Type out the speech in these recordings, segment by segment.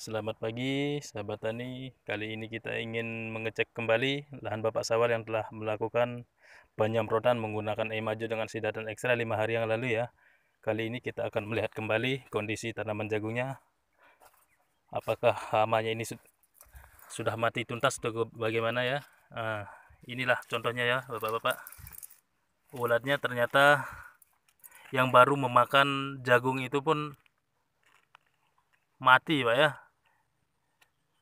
Selamat pagi sahabat tani. Kali ini kita ingin mengecek kembali lahan Bapak Sawar yang telah melakukan penyemprotan menggunakan Emajo dengan sidatan ekstra lima hari yang lalu ya. Kali ini kita akan melihat kembali kondisi tanaman jagungnya. Apakah hamanya ini sudah mati tuntas atau bagaimana ya? Nah, inilah contohnya ya Bapak-bapak. Ulatnya ternyata yang baru memakan jagung itu pun mati Pak ya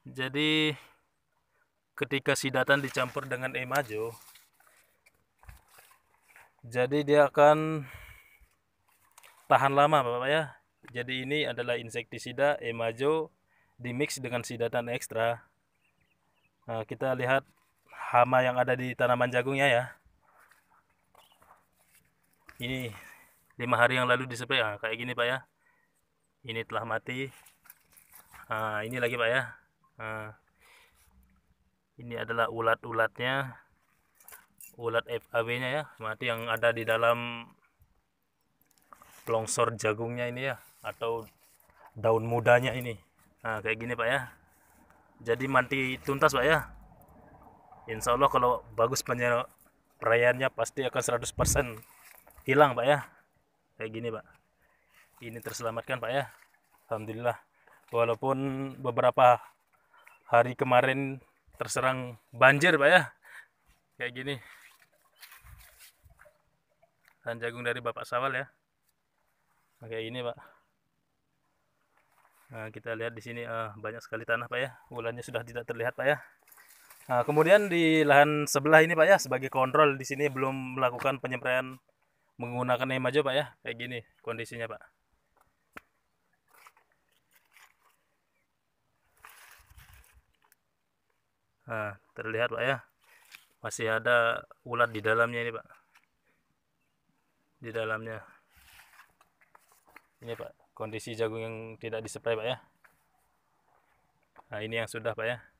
jadi ketika sidatan dicampur dengan emajo, jadi dia akan tahan lama Bapak ya jadi ini adalah insektisida emajo dimix dengan sidatan ekstra nah, kita lihat hama yang ada di tanaman jagungnya ya ini lima hari yang lalu dispray nah, kayak gini Pak ya ini telah mati nah, ini lagi Pak ya nah, ini adalah ulat-ulatnya ulat FAB nya ya mati yang ada di dalam longsor jagungnya ini ya atau daun mudanya ini nah kayak gini pak ya jadi mati tuntas pak ya insya Allah kalau bagus perayaannya pasti akan 100% hilang pak ya kayak gini pak ini terselamatkan pak ya Alhamdulillah walaupun beberapa hari kemarin terserang banjir pak ya kayak gini dan jagung dari bapak sawal ya nah, kayak ini pak nah, kita lihat di sini uh, banyak sekali tanah pak ya bulannya sudah tidak terlihat pak ya nah, kemudian di lahan sebelah ini pak ya sebagai kontrol di sini belum melakukan penyemprotan menggunakan nemajo pak ya kayak gini kondisinya pak nah, terlihat pak ya masih ada ulat di dalamnya ini pak di dalamnya ini pak kondisi jagung yang tidak disuplai, pak ya nah ini yang sudah pak ya